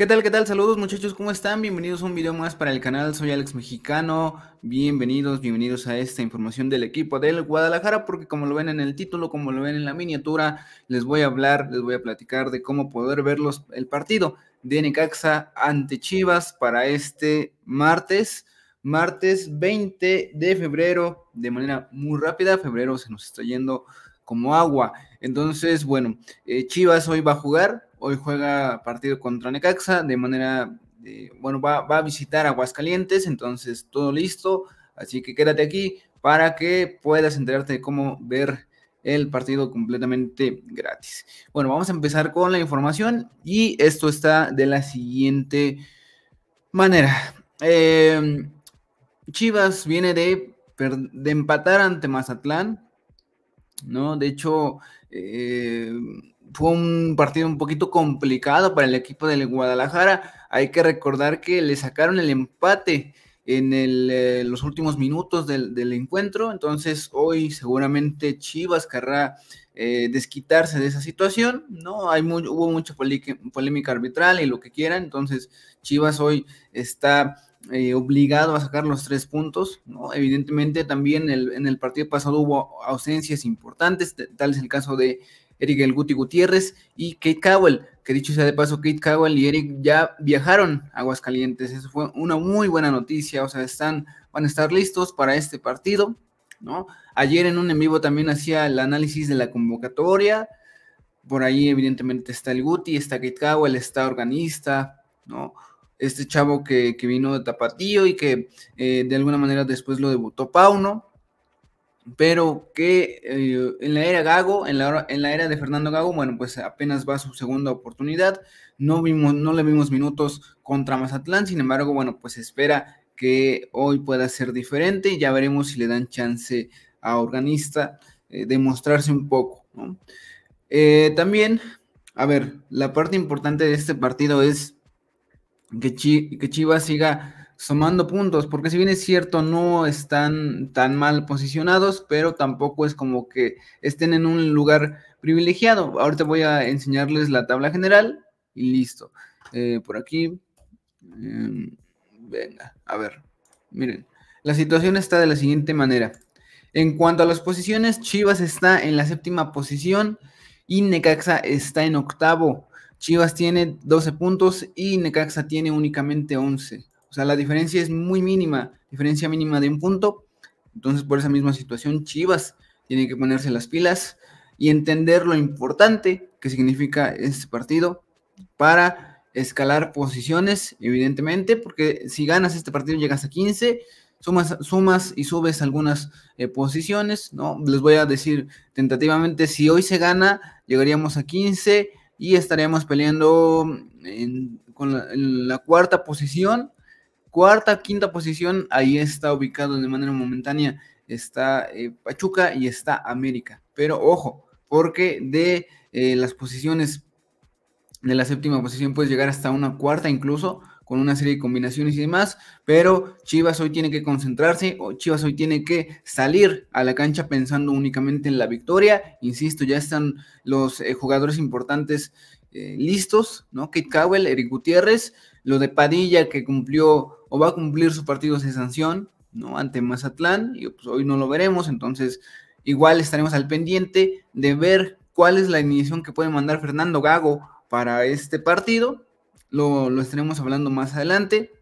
¿Qué tal? ¿Qué tal? Saludos muchachos, ¿cómo están? Bienvenidos a un video más para el canal, soy Alex Mexicano, bienvenidos, bienvenidos a esta información del equipo del Guadalajara, porque como lo ven en el título, como lo ven en la miniatura, les voy a hablar, les voy a platicar de cómo poder verlos el partido de Necaxa ante Chivas para este martes, martes 20 de febrero, de manera muy rápida, febrero se nos está yendo como agua, entonces bueno, eh, Chivas hoy va a jugar, Hoy juega partido contra Necaxa de manera, eh, bueno, va, a visitar Aguascalientes, entonces todo listo. Así que quédate aquí para que puedas enterarte de cómo ver el partido completamente gratis. Bueno, vamos a empezar con la información y esto está de la siguiente manera. Em, Chivas viene de, de empatar ante Mazatlán, ¿no? De hecho, eh, fue un partido un poquito complicado para el equipo del Guadalajara. Hay que recordar que le sacaron el empate en eh, los últimos minutos del, encuentro. Entonces, hoy seguramente Chivas querrá eh, desquitarse de esa situación, ¿no? Hay hubo mucha polémica arbitral y lo que quiera. Entonces, Chivas hoy está eh, obligado a sacar los tres puntos, ¿no? Evidentemente, también en el partido pasado hubo ausencias importantes, tal es el caso de Eric El Guti Gutiérrez y Kate Cowell, que dicho sea de paso, Kate Cowell y Eric ya viajaron a Aguascalientes. Eso fue una muy buena noticia, o sea, están, van a estar listos para este partido, ¿no? Ayer en un en vivo también hacía el análisis de la convocatoria. Por ahí, evidentemente, está el Guti, está Kate Cowell, está Organista, ¿no? Este chavo que, vino de Tapatío y que eh, de alguna manera después lo debutó Pauno pero que eh, en la era Gago, en la, en la, era de Fernando Gago, bueno, pues apenas va su segunda oportunidad, no, vimos, no le vimos minutos contra Mazatlán, sin embargo, bueno, pues espera que hoy pueda ser diferente y ya veremos si le dan chance a Organista eh, de mostrarse un poco. Eh, también, a ver, la parte importante de este partido es que, que Chivas siga sumando puntos, porque si bien es cierto, no están tan mal posicionados, pero tampoco es como que estén en un lugar privilegiado. Ahorita voy a enseñarles la tabla general y listo. Eh, por aquí, em, venga, a ver, miren, la situación está de la siguiente manera. En cuanto a las posiciones, Chivas está en la séptima posición y Necaxa está en octavo. Chivas tiene 12 puntos y Necaxa tiene únicamente 11. O sea, la diferencia es muy mínima, diferencia mínima de un punto. Entonces, por esa misma situación, Chivas tiene que ponerse las pilas y entender lo importante que significa este partido para escalar posiciones, evidentemente, porque si ganas este partido llegas a 15, sumas, sumas y subes algunas eh, posiciones, ¿no? Les voy a decir tentativamente, si hoy se gana, llegaríamos a 15 y estaríamos peleando con en la cuarta posición cuarta, quinta posición, ahí está ubicado de manera momentánea, está eh, Pachuca y está América. Pero ojo, porque de eh, las posiciones, de la séptima posición puedes llegar hasta una cuarta incluso, con una serie de combinaciones y demás, pero Chivas hoy tiene que concentrarse, o Chivas hoy tiene que salir a la cancha pensando únicamente en la victoria, insisto, ya están los eh, jugadores importantes listos, ¿no? Kate Cowell, Eric Gutiérrez, lo de Padilla que cumplió o va a cumplir su partido sin sanción, ¿no? Ante Mazatlán, y pues hoy no lo veremos, entonces igual estaremos al pendiente de ver cuál es la iniciación que puede mandar Fernando Gago para este partido, lo, estaremos hablando más adelante.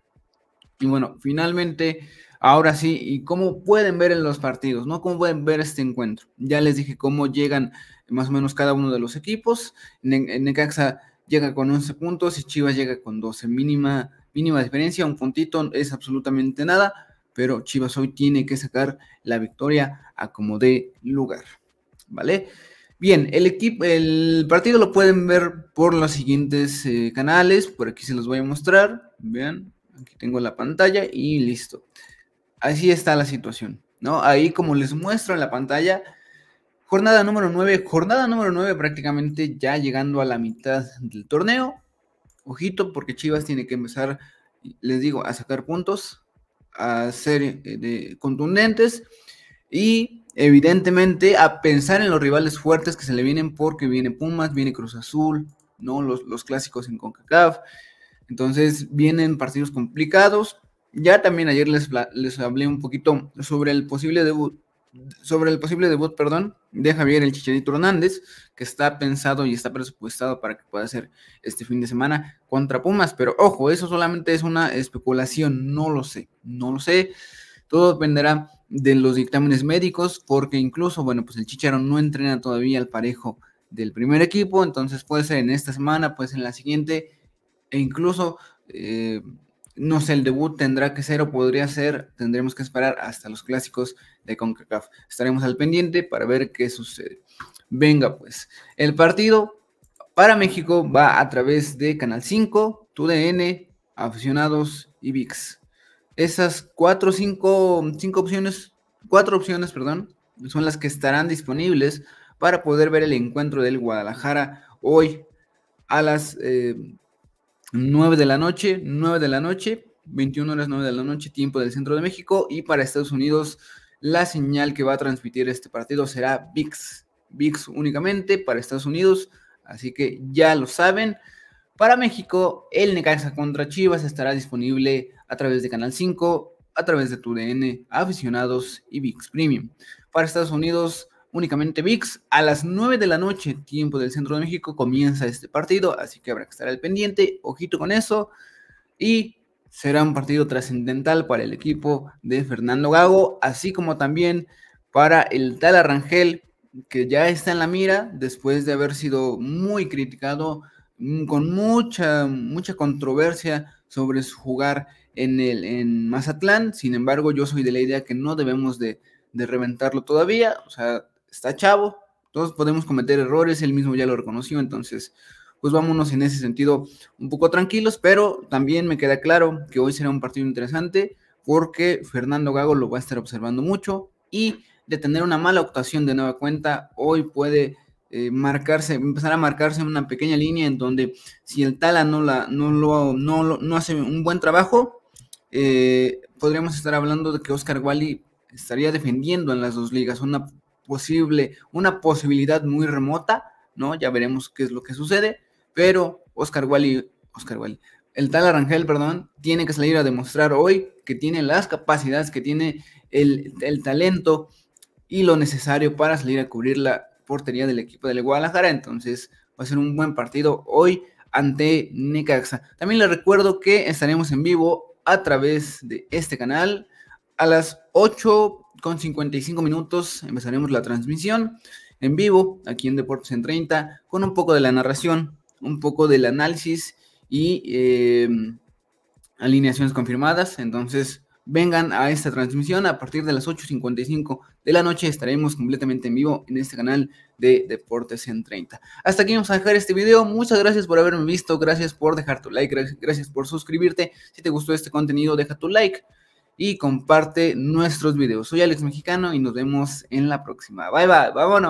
Y bueno, finalmente, ahora sí, y cómo pueden ver en los partidos, ¿no? ¿Cómo pueden ver este encuentro? Ya les dije cómo llegan más o menos cada uno de los equipos. Necaxa llega con 11 puntos y Chivas llega con 12 mínima mínima diferencia, un puntito es absolutamente nada, pero Chivas hoy tiene que sacar la victoria a como de lugar, ¿vale? Bien, el equipo, el partido lo pueden ver por los siguientes eh, canales, por aquí se los voy a mostrar, vean, aquí tengo la pantalla y listo. Así está la situación, ¿no? Ahí como les muestro en la pantalla, Jornada número 9, jornada número 9 prácticamente ya llegando a la mitad del torneo. Ojito porque Chivas tiene que empezar, les digo, a sacar puntos, a ser eh, de, contundentes y evidentemente a pensar en los rivales fuertes que se le vienen porque viene Pumas, viene Cruz Azul, ¿no? Los, los clásicos en CONCACAF. Entonces vienen partidos complicados. Ya también ayer les, les hablé un poquito sobre el posible debut sobre el posible debut, perdón, de Javier El Chicharito Hernández, que está pensado y está presupuestado para que pueda ser este fin de semana contra Pumas. Pero ojo, eso solamente es una especulación, no lo sé, no lo sé. Todo dependerá de los dictámenes médicos, porque incluso, bueno, pues el Chicharo no entrena todavía al parejo del primer equipo, entonces puede ser en esta semana, puede ser en la siguiente, e incluso eh, no sé, el debut tendrá que ser o podría ser, tendremos que esperar hasta los clásicos de CONCACAF. Estaremos al pendiente para ver qué sucede. Venga, pues, el partido para México va a través de Canal 5, TUDN, Aficionados y VIX. Esas cuatro, cinco, cinco opciones, cuatro opciones, perdón, son las que estarán disponibles para poder ver el encuentro del Guadalajara hoy a las... Eh, 9 de la noche, 9 de la noche, 21 horas 9 de la noche, tiempo del centro de México. Y para Estados Unidos, la señal que va a transmitir este partido será VIX. VIX únicamente para Estados Unidos. Así que ya lo saben. Para México, el Necaxa contra Chivas estará disponible a través de Canal 5, a través de TUDN, Aficionados y VIX Premium. Para Estados Unidos, únicamente VIX. A las 9 de la noche, tiempo del Centro de México, comienza este partido, así que habrá que estar al pendiente, ojito con eso. Y será un partido trascendental para el equipo de Fernando Gago, así como también para el tal Arrangel, que ya está en la mira después de haber sido muy criticado mm, con mucha, mucha controversia sobre su jugar en, el, Mazatlán. Sin embargo, yo soy de la idea que no debemos de, de reventarlo todavía. O sea, está chavo, todos podemos cometer errores, él mismo ya lo reconoció, entonces pues vámonos en ese sentido un poco tranquilos, pero también me queda claro que hoy será un partido interesante porque Fernando Gago lo va a estar observando mucho y de tener una mala actuación de nueva cuenta, hoy puede eh, marcarse, empezar a marcarse una pequeña línea en donde si el Tala no, la, lo, no, no hace un buen trabajo, eh, podríamos estar hablando de que Oscar Wally estaría defendiendo en las dos ligas una posible, una posibilidad muy remota, ¿no? Ya veremos qué es lo que sucede, pero Oscar Wally, Oscar Wally, el tal Arangel, perdón, tiene que salir a demostrar hoy que tiene las capacidades, que tiene el, el talento y lo necesario para salir a cubrir la portería del equipo del Guadalajara. Entonces va a ser un buen partido hoy ante Necaxa. También les recuerdo que estaremos en vivo a través de este canal a las 8 con 55 minutos empezaremos la transmisión en vivo aquí en Deportes en 30 con un poco de la narración, un poco del análisis y em, alineaciones confirmadas. Entonces vengan a esta transmisión a partir de las 8.55 de la noche. Estaremos completamente en vivo en este canal de Deportes en 30. Hasta aquí vamos a dejar este video. Muchas gracias por haberme visto. Gracias por dejar tu like. Gracias por suscribirte. Si te gustó este contenido, deja tu like y comparte nuestros videos. Soy Alex Mexicano y nos vemos en la próxima. Bye bye, vámonos.